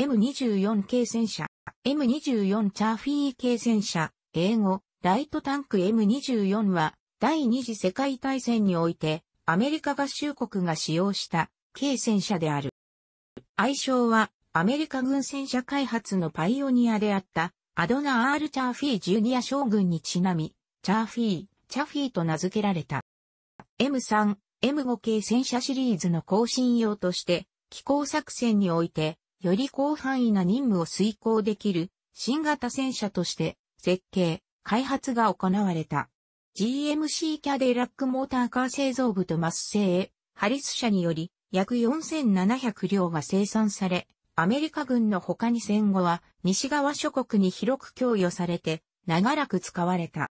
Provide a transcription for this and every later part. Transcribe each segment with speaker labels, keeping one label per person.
Speaker 1: M24 系戦車、M24 チャーフィー系戦車、英語、ライトタンク M24 は、第二次世界大戦において、アメリカ合衆国が使用した、軽戦車である。愛称は、アメリカ軍戦車開発のパイオニアであった、アドナ・アール・チャーフィー・ジュニア将軍にちなみ、チャーフィー、チャフィーと名付けられた。M3、M5 系戦車シリーズの更新用として、機構作戦において、より広範囲な任務を遂行できる新型戦車として設計、開発が行われた。GMC キャデラックモーターカー製造部とマス製、ハリス社により約4700両が生産され、アメリカ軍の他に戦後は西側諸国に広く供与されて長らく使われた。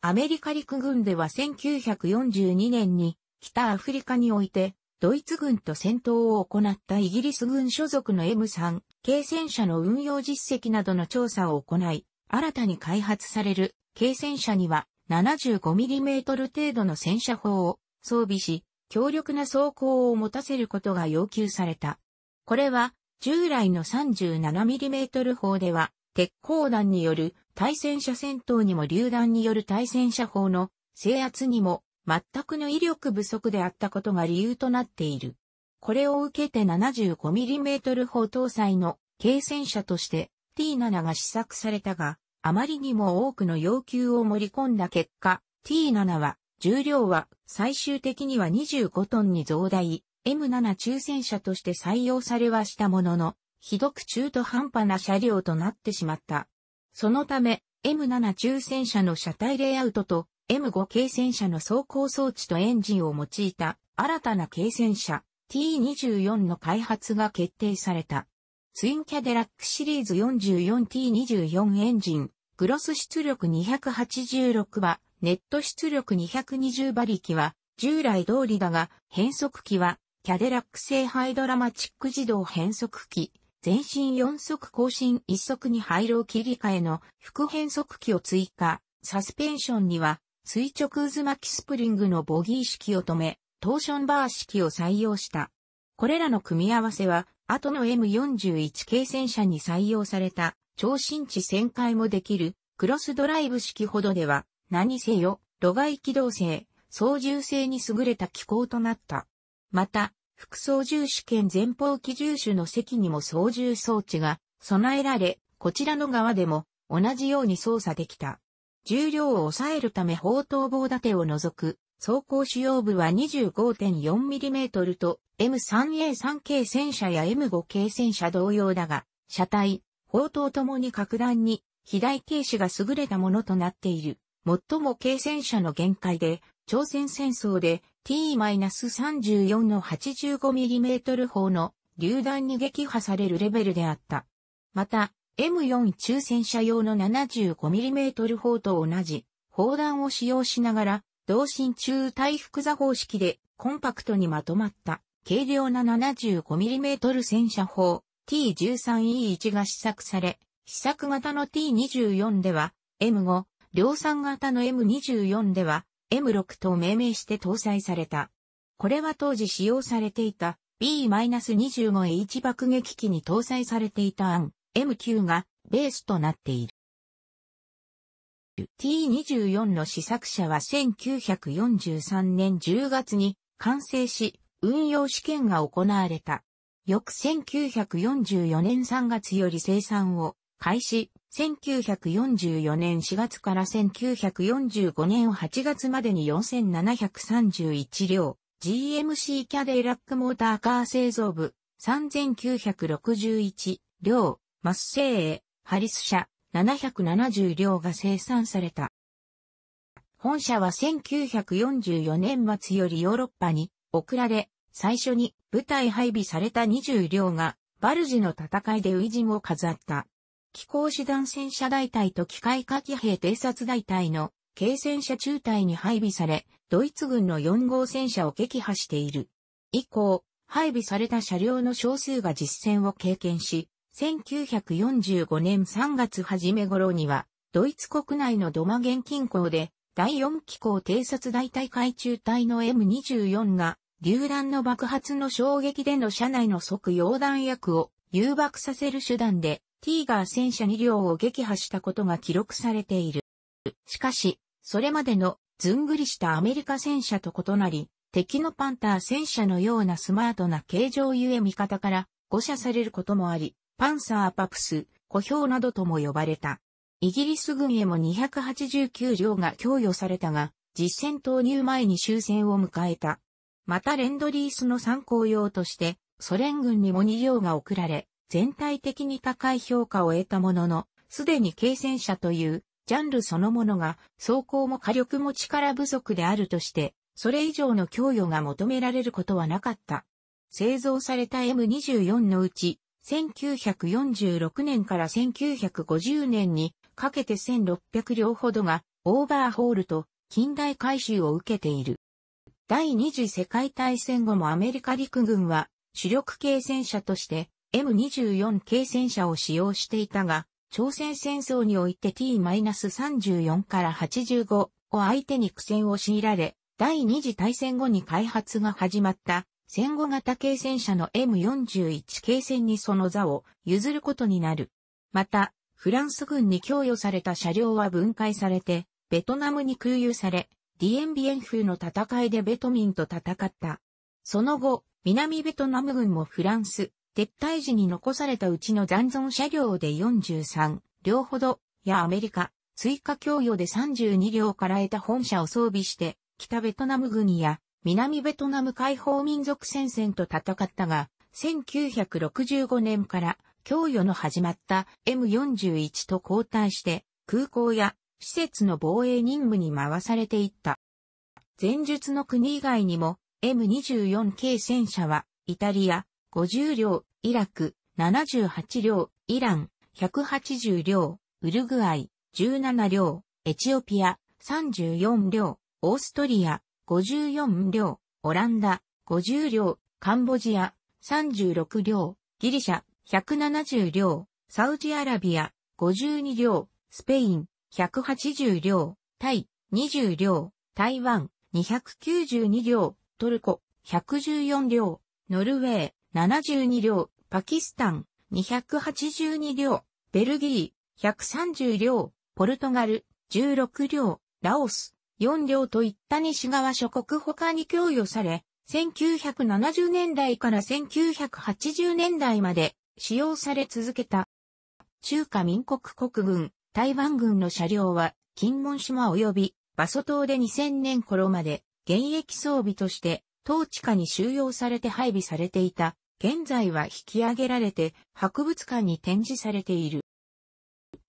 Speaker 1: アメリカ陸軍では1942年に北アフリカにおいてドイツ軍と戦闘を行ったイギリス軍所属の M3 軽戦車の運用実績などの調査を行い、新たに開発される軽戦車には 75mm 程度の戦車砲を装備し、強力な装甲を持たせることが要求された。これは従来の 37mm 砲では鉄鋼弾による対戦車戦闘にも榴弾による対戦車砲の制圧にも全くの威力不足であったことが理由となっている。これを受けて 75mm 砲搭載の軽戦車として T7 が試作されたが、あまりにも多くの要求を盛り込んだ結果、T7 は、重量は最終的には25トンに増大、M7 抽選車として採用されはしたものの、ひどく中途半端な車両となってしまった。そのため、M7 抽選車の車体レイアウトと M5 軽戦車の走行装置とエンジンを用いた新たな軽戦車 T24 の開発が決定された。ツインキャデラックシリーズ 44T24 エンジン、グロス出力286馬、ネット出力220馬力は従来通りだが、変速機はキャデラック製ハイドラマチック自動変速機、全身4速更新1速に廃炉切り替えの副変速機を追加、サスペンションには垂直渦巻きスプリングのボギー式を止め、トーションバー式を採用した。これらの組み合わせは、後の M41 系戦車に採用された、超新地旋回もできる、クロスドライブ式ほどでは、何せよ、路外機動性、操縦性に優れた機構となった。また、副操縦試験前方機重種の席にも操縦装置が備えられ、こちらの側でも同じように操作できた。重量を抑えるため砲塔棒立てを除く、走行主要部は 25.4mm と M3A3 系戦車や M5 系戦車同様だが、車体、砲塔ともに格段に肥大軽視が優れたものとなっている。最も軽戦車の限界で、朝鮮戦争で T-34 の 85mm 砲の榴弾に撃破されるレベルであった。また、M4 中戦車用の 75mm 砲と同じ砲弾を使用しながら、同心中対複座方式でコンパクトにまとまった軽量な 75mm 戦車砲 T13E1 が試作され、試作型の T24 では M5、量産型の M24 では M6 と命名して搭載された。これは当時使用されていた B-25H 爆撃機に搭載されていた案。M9 がベースとなっている。T24 の試作車は1943年10月に完成し、運用試験が行われた。翌1944年3月より生産を開始、1944年4月から1945年8月までに4731両、GMC キャデイラックモーターカー製造部3961両、マッセーエ、ハリス社、770両が生産された。本社は1944年末よりヨーロッパに送られ、最初に部隊配備された20両がバルジの戦いでウジンを飾った。機構師団戦車大隊と機械化機兵偵察大隊の軽戦車中隊に配備され、ドイツ軍の4号戦車を撃破している。以降、配備された車両の少数が実戦を経験し、1945年3月初め頃には、ドイツ国内のドマゲン近郊で、第4機構偵察大隊海中隊の M24 が、榴弾の爆発の衝撃での車内の即溶弾薬を誘爆させる手段で、ティーガー戦車2両を撃破したことが記録されている。しかし、それまでのずんぐりしたアメリカ戦車と異なり、敵のパンター戦車のようなスマートな形状ゆえ味方から誤射されることもあり、パンサーパプス、小兵などとも呼ばれた。イギリス軍へも289両が供与されたが、実戦投入前に終戦を迎えた。またレンドリースの参考用として、ソ連軍にも2両が送られ、全体的に高い評価を得たものの、すでに軽戦車というジャンルそのものが装甲も火力も力不足であるとして、それ以上の供与が求められることはなかった。製造された M24 のうち1946年から1950年にかけて1600両ほどがオーバーホールと近代改修を受けている。第二次世界大戦後もアメリカ陸軍は主力軽戦車として M24 軽戦車を使用していたが、朝鮮戦争において T-34 から85を相手に苦戦を強いられ、第二次大戦後に開発が始まった戦後型軽戦車の M41 軽戦にその座を譲ることになる。また、フランス軍に供与された車両は分解されて、ベトナムに空輸され、ディエンビエン風の戦いでベトミンと戦った。その後、南ベトナム軍もフランス、撤退時に残されたうちの残存車両で43両ほど、やアメリカ、追加供与で32両から得た本社を装備して、北ベトナム軍や南ベトナム解放民族戦線と戦ったが、1965年から供与の始まった M41 と交代して空港や施設の防衛任務に回されていった。前述の国以外にも M24 系戦車はイタリア50両、イラク78両、イラン180両、ウルグアイ17両、エチオピア34両、オーストリア54両、オランダ、50両、カンボジア、36両、ギリシャ、170両、サウジアラビア、52両、スペイン、180両、タイ、20両、台湾、292両、トルコ、114両、ノルウェー、72両、パキスタン、282両、ベルギー、130両、ポルトガル、16両、ラオス、4両といった西側諸国他に供与され、1970年代から1980年代まで使用され続けた。中華民国国軍、台湾軍の車両は、金門島及び、馬祖島で2000年頃まで、現役装備として、統治下に収容されて配備されていた。現在は引き上げられて、博物館に展示されている。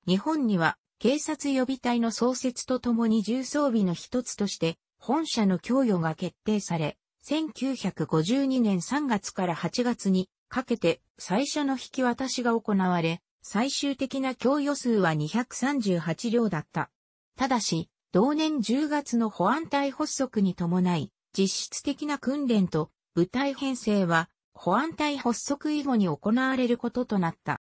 Speaker 1: 日本には、警察予備隊の創設とともに重装備の一つとして、本社の供与が決定され、1952年3月から8月にかけて最初の引き渡しが行われ、最終的な供与数は238両だった。ただし、同年10月の保安隊発足に伴い、実質的な訓練と部隊編成は保安隊発足以後に行われることとなった。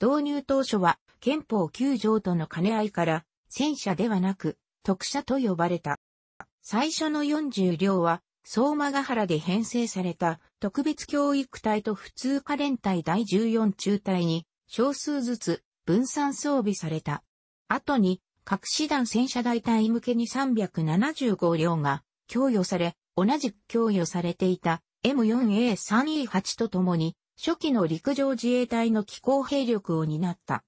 Speaker 1: 導入当初は憲法9条との兼ね合いから、戦車ではなく、特車と呼ばれた。最初の40両は、相馬ヶ原で編成された特別教育隊と普通科連隊第14中隊に少数ずつ分散装備された。後に各師団戦車大隊向けに375両が供与され、同じく供与されていた M4A3E8 とともに初期の陸上自衛隊の機構兵力を担った。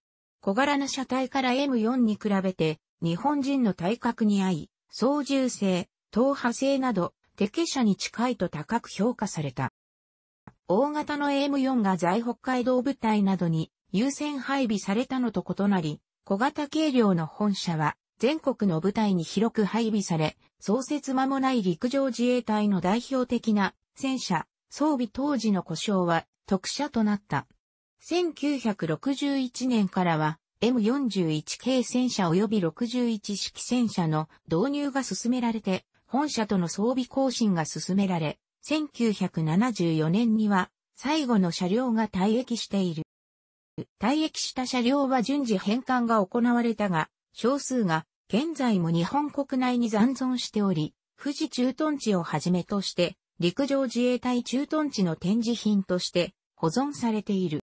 Speaker 1: 小柄な車体から M4 に比べて、日本人の体格に合い、操縦性、党派性など、適車に近いと高く評価された。大型の m 4が在北海道部隊などに優先配備されたのと異なり、小型軽量の本社は全国の部隊に広く配備され、創設間もない陸上自衛隊の代表的な戦車、装備当時の故障は特殊となった。1961年からは M41 k 戦車及び61式戦車の導入が進められて、本社との装備更新が進められ、1974年には最後の車両が退役している。退役した車両は順次返還が行われたが、少数が現在も日本国内に残存しており、富士駐屯地をはじめとして、陸上自衛隊駐屯地の展示品として保存されている。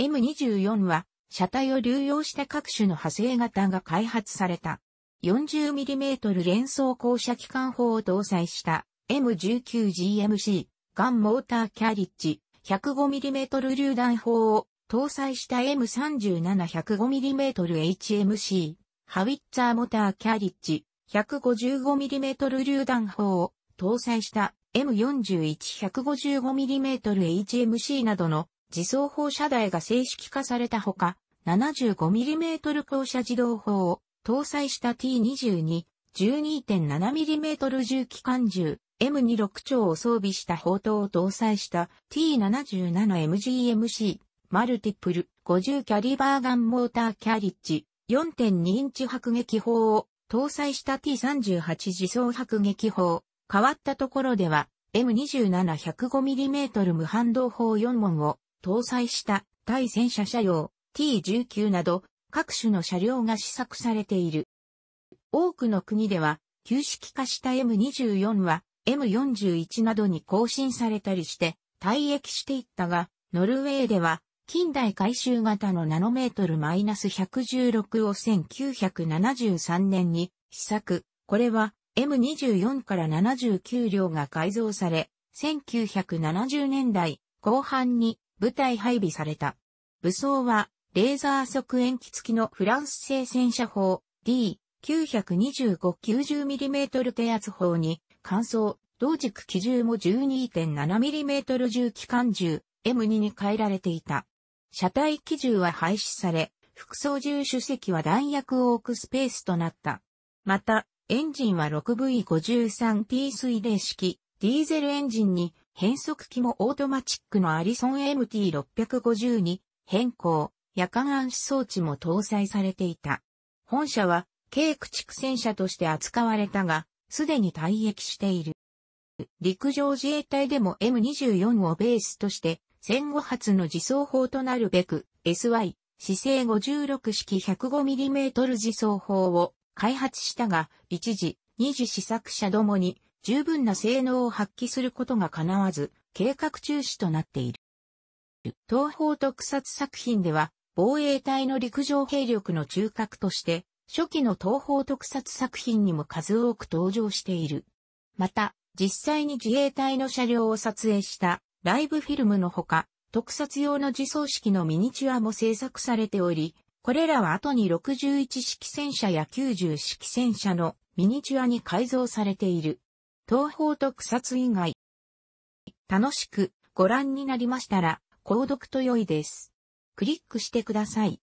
Speaker 1: M24 は、車体を流用した各種の派生型が開発された。40mm 連装降車機関砲を搭載した M19GMC ガンモーターキャリッジ 105mm 榴弾砲を搭載した M37105mmHMC ハウィッツァーモーターキャリッジ 155mm 榴弾砲を搭載した M41155mmHMC などの自走砲車台が正式化されたほか、75mm 降射自動砲を搭載した T22、12.7mm 重機関銃、M26 丁を装備した砲塔を搭載した T77MGMC、マルティプル、50キャリバーガンモーターキャリッジ、4.2インチ迫撃砲を搭載した T38 自走迫撃砲。変わったところでは、M27105mm 無反動砲4門を搭載した対戦車車両 T19 など各種の車両が試作されている。多くの国では旧式化した M24 は M41 などに更新されたりして退役していったが、ノルウェーでは近代回収型のナノメートル -116 を1973年に試作。これは M24 から79両が改造され、1970年代後半に部隊配備された。武装は、レーザー側延期付きのフランス製戦車砲 D925-90mm 低圧砲に、乾燥、同軸機銃も 12.7mm 重機関銃 M2 に変えられていた。車体機銃は廃止され、副操縦主席は弾薬を置くスペースとなった。また、エンジンは 6V53T 水冷式、ディーゼルエンジンに変速機もオートマチックのアリソン MT650 に変更、夜間暗視装置も搭載されていた。本社は、軽駆逐戦車として扱われたが、すでに退役している。陸上自衛隊でも M24 をベースとして、戦後初の自走砲となるべく、SY、姿勢56式 105mm 自走砲を開発したが、一時、二次試作車どもに十分な性能を発揮することが叶わず、計画中止となっている。東方特撮作品では、防衛隊の陸上兵力の中核として、初期の東方特撮作品にも数多く登場している。また、実際に自衛隊の車両を撮影したライブフィルムのほか、特撮用の自走式のミニチュアも制作されており、これらは後に61式戦車や90式戦車のミニチュアに改造されている。東方と草津以外。楽しくご覧になりましたら、購読と良いです。クリックしてください。